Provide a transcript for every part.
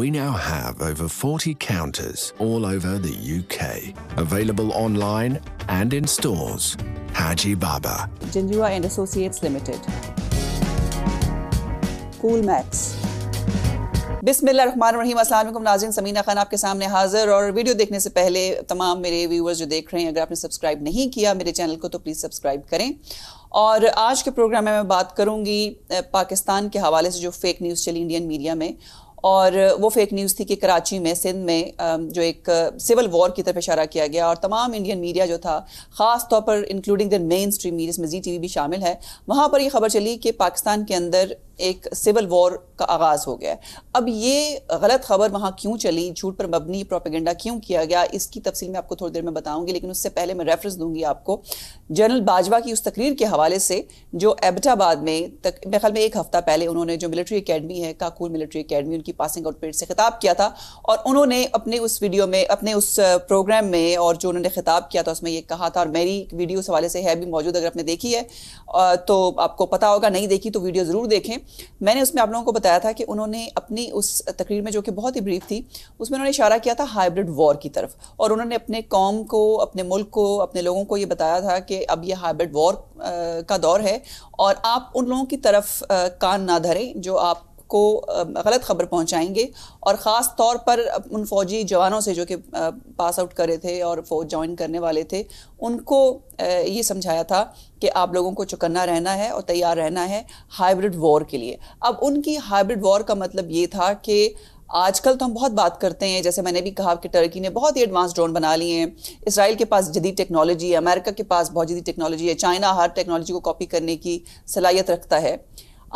We now have over 40 counters all over the UK, available online and in stores. Haji Baba. Jinjua and Associates Limited. Cool Mats. बिसमीम असल नाजिन समीना खान आपके सामने हाजिर और video देखने से पहले तमाम मेरे व्यूवर्स जो देख रहे हैं अगर आपने सब्सक्राइब नहीं किया मेरे चैनल को तो प्लीज़ सब्सक्राइब करें और आज के प्रोग्राम में मैं बात करूंगी पाकिस्तान के हवाले से जो फेक न्यूज़ चली इंडियन मीडिया में और वो फेक न्यूज़ थी कि कराची में सिंध में जो एक सिविल वॉर की तरफ इशारा किया गया और तमाम इंडियन मीडिया जो था ख़ास तौर पर including the main stream media जिसमें जी टी भी शामिल है वहाँ पर यह खबर चली कि पाकिस्तान के अंदर एक सिविल वॉर का आगाज़ हो गया अब ये गलत खबर वहाँ क्यों चली झूठ पर मबनी प्रोपेगेंडा क्यों किया गया इसकी तफसील मैं आपको थोड़ी देर में बताऊंगी लेकिन उससे पहले मैं रेफरेंस दूंगी आपको जनरल बाजवा की उस तकरीर के हवाले से जो एबटाबाद में तक मेरे ख्याल में एक हफ़्ता पहले उन्होंने जो मिलिट्री अकेडमी है काकूल मिलिट्री अकेडमी उनकी पासिंग आउट पेड से खिताब किया था और उन्होंने अपने उस वीडियो में अपने उस प्रोग्राम में और जो उन्होंने खिताब किया था उसमें ये कहा था और मेरी वीडियो उस हवाले से है भी मौजूद अगर आपने देखी है तो आपको पता होगा नहीं देखी तो वीडियो ज़रूर देखें मैंने उसमें आप लोगों को बताया था कि उन्होंने अपनी उस तकरीर में जो कि बहुत ही ब्रीफ थी उसमें उन्होंने इशारा किया था हाइब्रिड वॉर की तरफ और उन्होंने अपने कौम को अपने मुल्क को अपने लोगों को ये बताया था कि अब ये हाइब्रिड वॉर का दौर है और आप उन लोगों की तरफ कान ना धरें जो आप को गलत खबर पहुंचाएंगे और ख़ास तौर पर उन फौजी जवानों से जो कि पास आउट करे थे और फौज ज्वाइन करने वाले थे उनको ये समझाया था कि आप लोगों को चुकन्ना रहना है और तैयार रहना है हाइब्रिड वॉर के लिए अब उनकी हाइब्रिड वॉर का मतलब ये था कि आजकल तो हम बहुत बात करते हैं जैसे मैंने भी कहा कि टर्की ने बहुत ही एडवांस ड्रोन बना लिए हैं इसराइल के पास जदीद टेक्नोलॉजी है अमेरिका के पास बहुत जदीद टेक्नोलॉजी है चाइना हर टेक्नोलॉजी को कॉपी करने की सलाहियत रखता है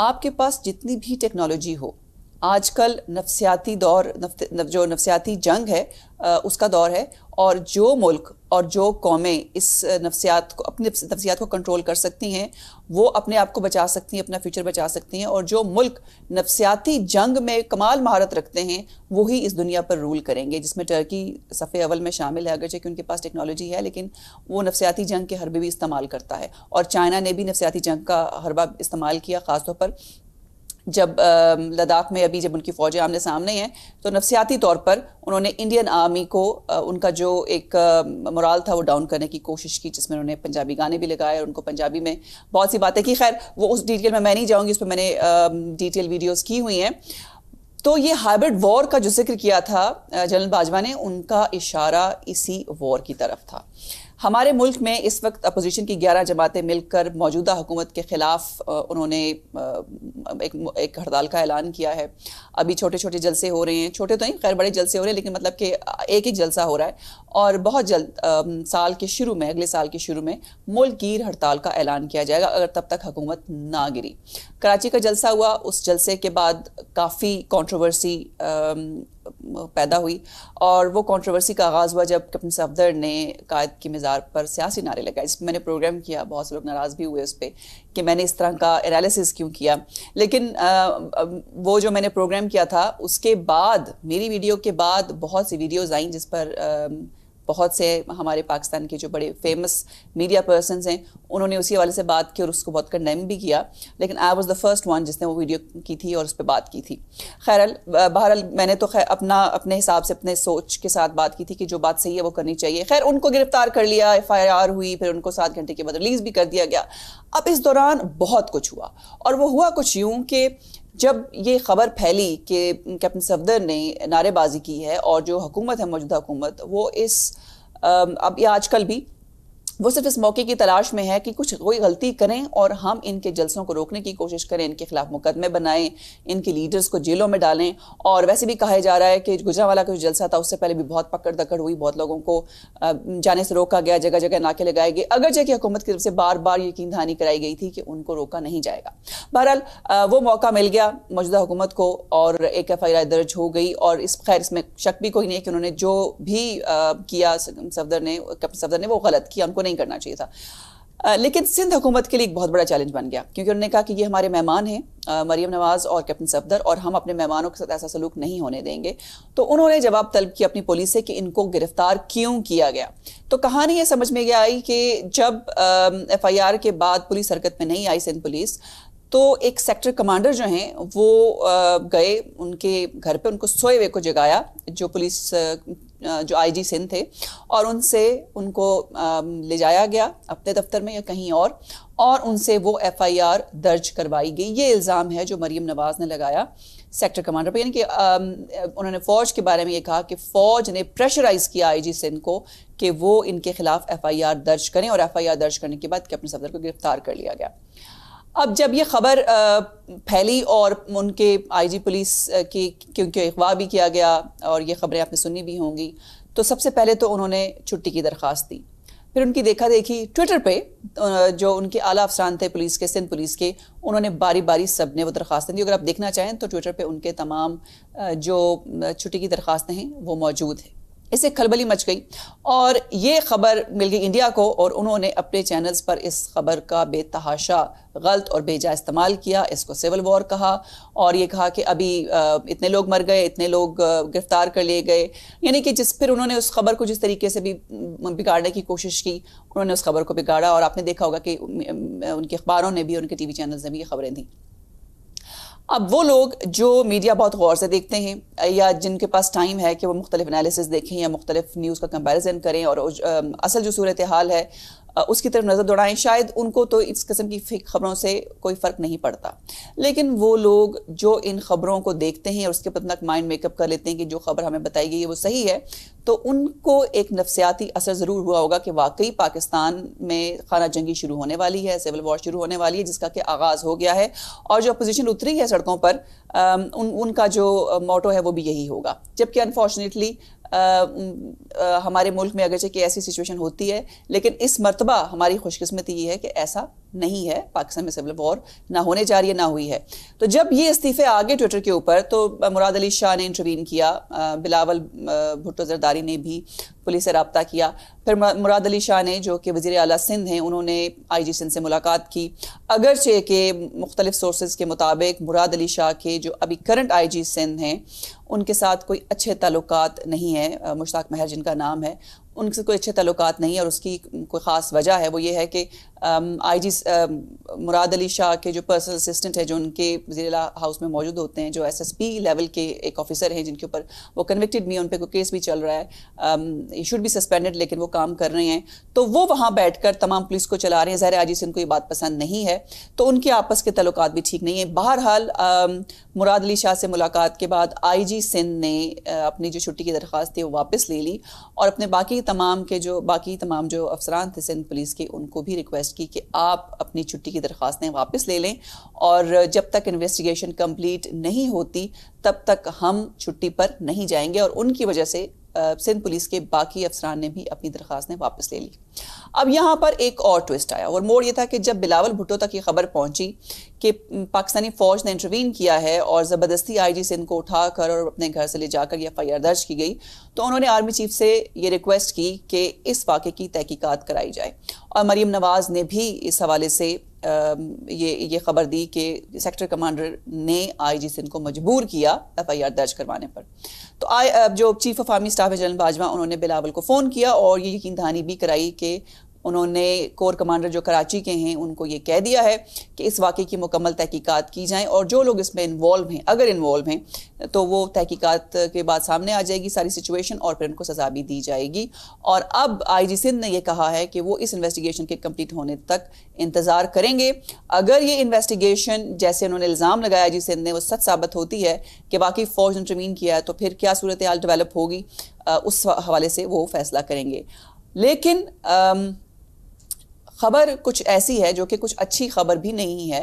आपके पास जितनी भी टेक्नोलॉजी हो आजकल नफसियाती दौर नफ, जो नफसियाती जंग है उसका दौर है और जो मुल्क और जो कौमें इस नफसियात को अपने नफसियात को कंट्रोल कर सकती हैं वो अपने आप को बचा सकती हैं अपना फ्यूचर बचा सकती हैं और जो मुल्क नफसियाती जंग में कमाल महारत रखते हैं वही इस दुनिया पर रूल करेंगे जिसमें टर्की सफ़े अवल में शामिल है अगरचे कि उनके पास टेक्नोलॉजी है लेकिन वो नफसियाती जंग के हरबे भी इस्तेमाल करता है और चाइना ने भी नफसियाती जंग का हरबा इस्तेमाल किया ख़ासतौर पर जब लद्दाख में अभी जब उनकी फ़ौजें आमने सामने हैं तो नफसियाती तौर पर उन्होंने इंडियन आर्मी को उनका जो एक मुराल था वो डाउन करने की कोशिश की जिसमें उन्होंने पंजाबी गाने भी लगाए और उनको पंजाबी में बहुत सी बातें की खैर वो उस डिटेल में मैं नहीं जाऊँगी उस पर मैंने डिटेल वीडियोज़ की हुई हैं तो ये हाइब्रिड वॉर का जो जिक्र किया था जनरल बाजवा ने उनका इशारा इसी वॉर की तरफ था हमारे मुल्क में इस वक्त अपोजिशन की 11 जमातें मिलकर मौजूदा हुकूमत के ख़िलाफ़ उन्होंने एक एक हड़ताल का ऐलान किया है अभी छोटे छोटे जलसे हो रहे हैं छोटे तो नहीं खैर बड़े जलसे हो रहे हैं लेकिन मतलब कि एक एक जलसा हो रहा है और बहुत जल्द साल के शुरू में अगले साल के शुरू में मुल्कीर हड़ताल का ऐलान किया जाएगा अगर तब तक हुकूमत ना गिरी कराची का जलसा हुआ उस जलसे के बाद काफ़ी कंट्रोवर्सी पैदा हुई और वो कंट्रोवर्सी का आगाज़ हुआ जब कैप्टन सफदर ने कायद की मज़ार पर सियासी नारे लगाए जिस मैंने प्रोग्राम किया बहुत से लोग नाराज़ भी हुए उस पर कि मैंने इस तरह का एनालिसिस क्यों किया लेकिन आ, वो जो मैंने प्रोग्राम किया था उसके बाद मेरी वीडियो के बाद बहुत सी वीडियोज़ आई जिस पर आ, बहुत से हमारे पाकिस्तान के जो बड़े फेमस मीडिया पर्सनस हैं उन्होंने उसी हवाले से बात की और उसको बहुत कंडेम भी किया लेकिन I was the first one जिसने वो वीडियो की थी और उस पर बात की थी खैरल बहरहाल मैंने तो खैर अपना अपने हिसाब से अपने सोच के साथ बात की थी कि जो बात सही है वो करनी चाहिए खैर उनको गिरफ्तार कर लिया एफ हुई फिर उनको सात घंटे के बाद रिलीज भी कर दिया गया अब इस दौरान बहुत कुछ हुआ और वो हुआ कुछ यूं कि जब ये खबर फैली कि कैप्टन सफदर ने नारेबाजी की है और जो हुकूमत है मौजूदा हुकूमत वो इस अब ये आजकल भी वो सिर्फ इस मौके की तलाश में है कि कुछ कोई गलती करें और हम इनके जलसों को रोकने की कोशिश करें इनके खिलाफ मुकदमे बनाएं इनके लीडर्स को जेलों में डालें और वैसे भी कहा जा रहा है कि गुजरावाला का जो जलसा था उससे पहले भी बहुत पकड़ दकड़ हुई बहुत लोगों को जाने से रोका गया जगह जगह नाके लगाए गए अगरचे जगह हुकूमत की तरफ से बार बार यकीन दहानी कराई गई थी कि उनको रोका नहीं जाएगा बहरहाल वो मौका मिल गया मौजूदा हुकूमत को और एक एफ आई दर्ज हो गई और इस खैर इसमें शक भी कोई नहीं कि उन्होंने जो भी किया सफदर ने कैप्टन सफदर ने वो गलत किया उनको नहीं करना चाहिए था आ, लेकिन सिंध हुकूमत के लिए एक बहुत बड़ा चैलेंज बन गया क्योंकि उन्होंने कहा कि ये हमारे मेहमान हैं मरियम नवाज़ और कैप्टन सफदर और हम अपने मेहमानों के साथ ऐसा सलूक नहीं होने देंगे तो उन्होंने जवाब तलब किया अपनी पुलिस से कि इनको गिरफ्तार क्यों किया गया तो कहानी ये समझ में गया आई कि जब एफ के बाद पुलिस हरकत में नहीं आई सिंध पुलिस तो एक सेक्टर कमांडर जो हैं वो गए उनके घर पे उनको सोए हुए को जगाया जो पुलिस जो आईजी सिंह थे और उनसे उनको ले जाया गया अपने दफ्तर में या कहीं और और उनसे वो एफआईआर दर्ज करवाई गई ये इल्ज़ाम है जो मरीम नवाज़ ने लगाया सेक्टर कमांडर पर यानी कि उन्होंने फ़ौज के बारे में ये कहा कि फ़ौज ने प्रेशराइज किया आईजी सिंह को कि वो इनके खिलाफ एफआईआर दर्ज करें और एफआईआर दर्ज करने के बाद कैप्टन सफदर को गिरफ्तार कर लिया गया अब जब ये खबर फैली और उनके आईजी पुलिस की क्योंकि अगवा भी किया गया और ये खबरें आपने सुनी भी होंगी तो सबसे पहले तो उन्होंने छुट्टी की दरख्वास्त दी फिर उनकी देखा देखी ट्विटर पे जो उनके आला अफसरान थे पुलिस के सिंध पुलिस के उन्होंने बारी बारी सब ने वो दरख्वास्तें दी अगर आप देखना चाहें तो ट्विटर पे उनके तमाम जो छुट्टी की दरख्वास्तें हैं वो मौजूद हैं इससे खलबली मच गई और ये खबर मिल गई इंडिया को और उन्होंने अपने चैनल्स पर इस खबर का बेतहाशा गलत और बेजा इस्तेमाल किया इसको सिविल वॉर कहा और ये कहा कि अभी इतने लोग मर गए इतने लोग गिरफ्तार कर लिए गए यानी कि जिस फिर उन्होंने उस खबर को जिस तरीके से भी बिगाड़ने की कोशिश की उन्होंने उस खबर को बिगाड़ा और आपने देखा होगा कि उनके अखबारों ने भी उनके टी वी चैनल्स ने भी ये खबरें दी अब वो लोग जो मीडिया बहुत गौर से देखते हैं या जिनके पास टाइम है कि वो मुख्तलिफ एनालिसिस देखें या मुख्तलिफ न्यूज़ का कंपैरिजन करें और असल जो सूरत हाल है उसकी तरफ नज़र दौड़ाएं शायद उनको तो इस किस्म की खबरों से कोई फ़र्क नहीं पड़ता लेकिन वो लोग जो इन खबरों को देखते हैं और उसके बाद तक माइंड मेकअप कर लेते हैं कि जो खबर हमें बताई गई है वो सही है तो उनको एक नफसियाती असर ज़रूर हुआ होगा कि वाकई पाकिस्तान में खाना जंगी शुरू होने वाली है सिविल वॉर शुरू होने वाली है जिसका कि आगाज़ हो गया है और जो अपोजिशन उतरी है सड़कों पर उन उनका जो मोटो है वो भी यही होगा जबकि अनफॉर्चुनेटली हमारे मुल्क में अगरचे कि ऐसी सिचुएशन होती है लेकिन इस मरतबा हमारी खुशकस्मती ये है कि ऐसा नहीं है पाकिस्तान में सिविल वॉर ना होने जा रही है ना हुई है तो जब ये इस्तीफे आगे ट्विटर के ऊपर तो मुराद अली शाह ने इंटरवीन किया बिलावल भुट्टो जरदारी ने भी पुलिस से रबता किया फिर मुराद अली शाह ने जो कि वजी अला सिंध हैं उन्होंने आई जी सिंध से मुलाकात की अगरचे के मुख्तलिफ सोर्सेज के मुताबिक मुराद अली शाह के जो अभी करंट आई जी सिंध हैं उनके साथ कोई अच्छे ताल्लुक नहीं हैं मुश्ताक महर जिनका नाम है उनसे कोई अच्छे ताल्लुक नहीं है और उसकी कोई ख़ास वजह है वो ये है कि आई um, जी um, मुराद अली शाह के जो पर्सनल असिस्टेंट है जो उनके जिला हाउस में मौजूद होते हैं जो एसएसपी लेवल के एक ऑफिसर हैं जिनके ऊपर वो कन्विक्टेड भी हैं उन पर कोई केस भी चल रहा है यू शुड भी सस्पेंडेड लेकिन वो काम कर रहे हैं तो वो वहाँ बैठ कर तमाम पुलिस को चला रहे हैं ज़ाहिर आजी से उनको ये बात पसंद नहीं है तो उनके आपस के तल्लक भी ठीक नहीं है बहरहाल um, मुराद अली शाह से मुलाकात के बाद आई जी सिंध ने uh, अपनी जो छुट्टी की दरख्वास्त थी वो वापस ले ली और अपने बाकी तमाम के जो बाकी तमाम जो अफसरान थे सिंध पुलिस के उनको भी रिक्वेस्ट कि आप अपनी छुट्टी की درخواستને واپس લે લે અને જબ તક ઇન્વેસ્ટિગેશન કમ્પ્લીટ નહીં હોતી તબ તક હમ છુટ્ટી પર નહીં જાયેંગે ઓર ઉનકી વજહ સે सिंध पुलिस के बाकी अफसरान ने भी अपनी दरखास्तें वापस ले ली अब यहाँ पर एक और ट्विस्ट आया और मोड़ ये था कि जब बिलावल भुट्टो तक ये खबर पहुंची कि पाकिस्तानी फौज ने इंटरवीन किया है और ज़बरदस्ती आई जी सिंध को उठाकर और अपने घर से ले जाकर आई आर दर्ज की गई तो उन्होंने आर्मी चीफ से ये रिक्वेस्ट की कि इस वाक़े की तहकीकत कराई जाए और मरीम नवाज़ ने भी इस हवाले से ये ये खबर दी कि सेक्टर कमांडर ने आई जी सिंह को मजबूर किया एफ आई आर दर्ज करवाने पर तो आई जो चीफ ऑफ आर्मी स्टाफ है जनरल बाजवा उन्होंने बिलावल को फ़ोन किया और ये यकीन दहानी भी कराई कि उन्होंने कोर कमांडर जो कराची के हैं उनको ये कह दिया है कि इस वाक़े की मुकम्मल तहकीकात की जाए और जो लोग इसमें इन्वॉल्व हैं अगर इन्वॉल्व हैं तो वो तहकीकात के बाद सामने आ जाएगी सारी सिचुएशन और फिर उनको सज़ा भी दी जाएगी और अब आई जी सिंध ने यह कहा है कि वो इस इन्वेस्टिगेशन के कम्प्लीट होने तक इंतज़ार करेंगे अगर ये इन्वेस्टिगेशन जैसे उन्होंने इल्ज़ाम लगाया आई जी सिंध ने वो सच साबित होती है कि बाकी फ़ौज ने जमीन किया है तो फिर क्या सूरत हाल डेवलप होगी उस हवाले से वो फैसला करेंगे लेकिन खबर कुछ ऐसी है जो कि कुछ अच्छी खबर भी नहीं है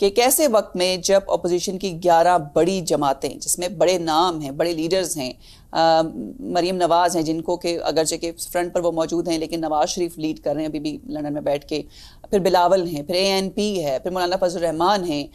कि कैसे वक्त में जब अपोजिशन की 11 बड़ी जमातें जिसमें बड़े नाम हैं बड़े लीडर्स हैं मरीम नवाज़ हैं जिनको कि अगरचे के फ्रंट पर वो मौजूद हैं लेकिन नवाज़ शरीफ लीड कर रहे हैं अभी भी लंदन में बैठ के फिर बिलावल हैं फिर ए एन पी है फिर मौलाना रहमान हैं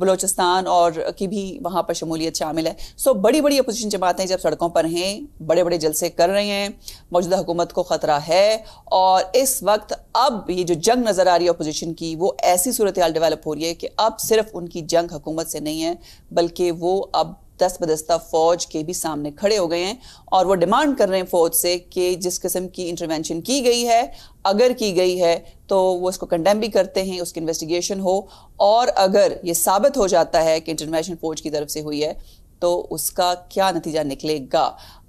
बलोचिस्तान और की भी वहाँ पर शमूलियत शामिल है सो बड़ी बड़ी अपोजिशन जमातें जब सड़कों पर हैं बड़े बड़े जलसे कर रहे हैं मौजूदा हुकूमत को ख़तरा है और इस वक्त अब ये जो जंग नज़र आ रही है अपोजिशन की वो ऐसी सूरत हाल डेवलप हो रही है कि अब सिर्फ उनकी जंग हुकूमत से नहीं है बल्कि वो अब दस बदस्ता फौज के भी सामने खड़े हो गए हैं और वो डिमांड कर रहे हैं फौज से कि जिस किस्म की इंटरवेंशन की गई है अगर की गई है तो वो इसको कंडेम भी करते हैं उसकी इन्वेस्टिगेशन हो और अगर ये साबित हो जाता है कि इंटरवेंशन फौज की तरफ से हुई है तो उसका क्या नतीजा निकलेगा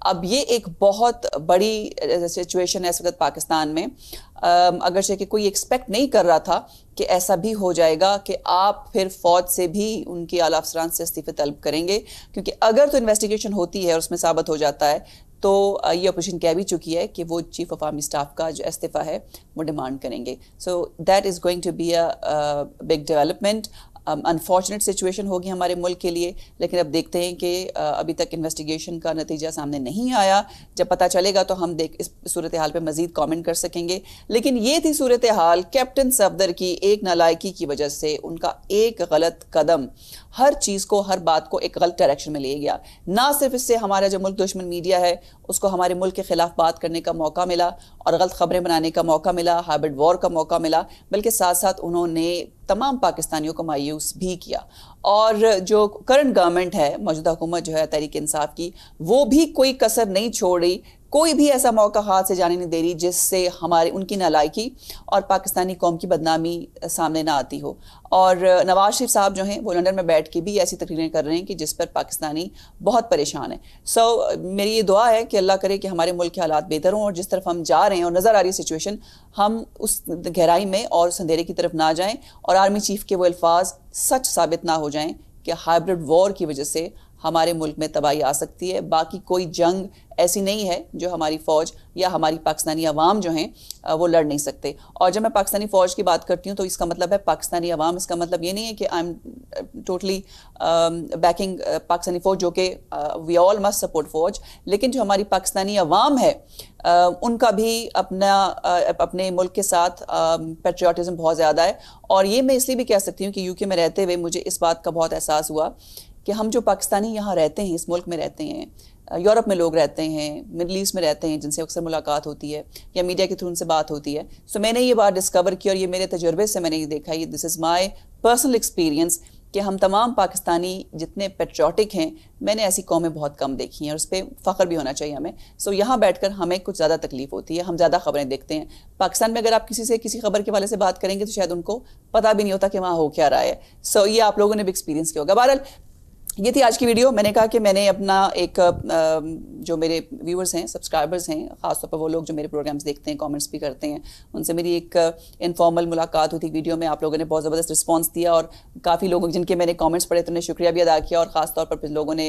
अब ये एक बहुत बड़ी सिचुएशन है इस वक्त पाकिस्तान में अगर से कि कोई एक्सपेक्ट नहीं कर रहा था कि ऐसा भी हो जाएगा कि आप फिर फौज से भी उनके आला अफसरान से इस्तीफे तलब करेंगे क्योंकि अगर तो इन्वेस्टिगेशन होती है और उसमें साबित हो जाता है तो ये ऑपरेशन कह भी चुकी है कि वो चीफ ऑफ आर्मी स्टाफ का जो इस्तीफ़ा है वो डिमांड करेंगे so that is going to be a big development unfortunate um, situation होगी हमारे मुल्क के लिए लेकिन अब देखते हैं कि uh, अभी तक इन्वेस्टिगेशन का नतीजा सामने नहीं आया जब पता चलेगा तो हम देख इस सूरत हाल पर मजीद कॉमेंट कर सकेंगे लेकिन ये थी सूरत हाल कैप्टन सफदर की एक नालायकी की वजह से उनका एक गलत कदम हर चीज़ को हर बात को एक गलत डायरेक्शन में ले गया ना सिर्फ इससे हमारा जो मुल्क दुश्मन मीडिया है उसको हमारे मुल्क के ख़िलाफ़ बात करने का मौका मिला और गलत खबरें बनाने का मौका मिला हाइब्रिड वॉर का मौका मिला बल्कि साथ साथ उन्होंने तमाम पाकिस्तानियों को मायूस भी किया और जो करंट गवर्नमेंट है मौजूदा हुकूमत जो है तहरीक इंसाफ की वो भी कोई कसर नहीं छोड़ी कोई भी ऐसा मौका हाथ से जाने नहीं दे रही जिससे हमारे उनकी नलायकी और पाकिस्तानी कौम की बदनामी सामने ना आती हो और नवाज शरीफ साहब जो हैं वो लंदन में बैठ के भी ऐसी तकरीरें कर रहे हैं कि जिस पर पाकिस्तानी बहुत परेशान है सो so, मेरी ये दुआ है कि अल्लाह करे कि हमारे मुल्क के हालात बेहतर हों और जिस तरफ हम जा रहे हैं और नज़र आ रही सिचुएशन हम उस गहराई में और उस अंधेरे की तरफ ना जाएँ और आर्मी चीफ के वो अल्फाज सच साबित ना हो जाएँ कि हाइब्रिड वॉर की वजह से हमारे मुल्क में तबाही आ सकती है बाकी कोई जंग ऐसी नहीं है जो हमारी फ़ौज या हमारी पाकिस्तानी अवाम जो हैं वो लड़ नहीं सकते और जब मैं पाकिस्तानी फ़ौज की बात करती हूँ तो इसका मतलब है पाकिस्तानी अवाम इसका मतलब ये नहीं है कि I am totally backing Pakistani फ़ौज जो कि वी ऑल मस्ट सपोर्ट फ़ौज लेकिन जो हमारी पाकिस्तानी अवाम है Uh, उनका भी अपना uh, अपने मुल्क के साथ पेट्रियाटिज़म uh, बहुत ज़्यादा है और ये मैं इसलिए भी कह सकती हूँ कि यूके में रहते हुए मुझे इस बात का बहुत एहसास हुआ कि हम जो पाकिस्तानी यहाँ रहते हैं इस मुल्क में रहते हैं यूरोप में लोग रहते हैं मिडल ईस्ट में रहते हैं जिनसे अक्सर मुलाकात होती है या मीडिया के थ्रू उनसे बात होती है सो मैंने ये बात डिस्कवर की और ये मेरे तजुर्बे से मैंने ये देखा ये this is my personal experience कि हम तमाम पाकिस्तानी जितने पेट्रोटिक हैं मैंने ऐसी कौमें बहुत कम देखी हैं और उस पर फ़ख्र भी होना चाहिए हमें सो so, यहाँ बैठ कर हमें कुछ ज़्यादा तकलीफ़ होती है हम ज़्यादा खबरें देखते हैं पाकिस्तान में अगर आप किसी से किसी खबर के वाले से बात करेंगे तो शायद उनको पता भी नहीं होता कि वहाँ हो क्या रहा है सो so, ये आप लोगों ने भी एक्सपीरियंस किया होगा बहरहाल ये थी आज की वीडियो मैंने कहा कि मैंने अपना एक जो मेरे व्यूअर्स हैं सब्सक्राइबर्स हैं ख़ासतौर पर वो लोग जो मेरे प्रोग्राम्स देखते हैं कमेंट्स भी करते हैं उनसे मेरी एक इनफॉर्मल मुलाकात हुई थी वीडियो में आप लोगों ने बहुत ज़बरदस्त रिस्पांस दिया और काफ़ी लोगों जिनके मैंने कमेंट्स पढ़े तो शुक्रिया भी अदा किया और ख़ासतौर पर फिर लोगों ने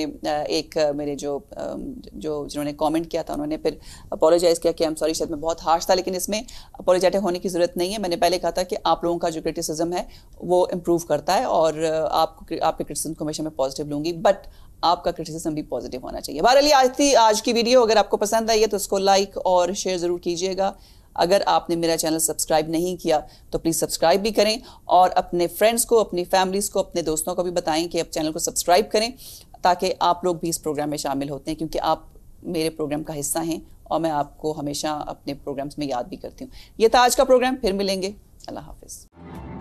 एक मेरे जो जो जिन्होंने कॉमेंट किया था उन्होंने फिर अपोलोजाइज़ किया कि आई एम सॉरी शायद मैं बहुत हार्श था लेकिन इसमें अपोलोजाइट होने की ज़रूरत नहीं है मैंने पहले कहा था कि आप लोगों का जो क्रिटिसिज्म है वो इम्प्रूव करता है और आपको आपके क्रिटिसिज्म को हमेशा मैं पॉजिटिव लूंगी बट आपका क्रिटिसिज्म भी पॉजिटिव होना चाहिए बहरअली आज थी आज की वीडियो अगर आपको पसंद आई है तो उसको लाइक और शेयर ज़रूर कीजिएगा अगर आपने मेरा चैनल सब्सक्राइब नहीं किया तो प्लीज़ सब्सक्राइब भी करें और अपने फ्रेंड्स को अपनी फैमिलीज़ को अपने दोस्तों को भी बताएं कि आप चैनल को सब्सक्राइब करें ताकि आप लोग भी इस प्रोग्राम में शामिल होते हैं क्योंकि आप मेरे प्रोग्राम का हिस्सा हैं और मैं आपको हमेशा अपने प्रोग्राम्स में याद भी करती हूँ ये था आज का प्रोग्राम फिर मिलेंगे अल्लाह हाफिज़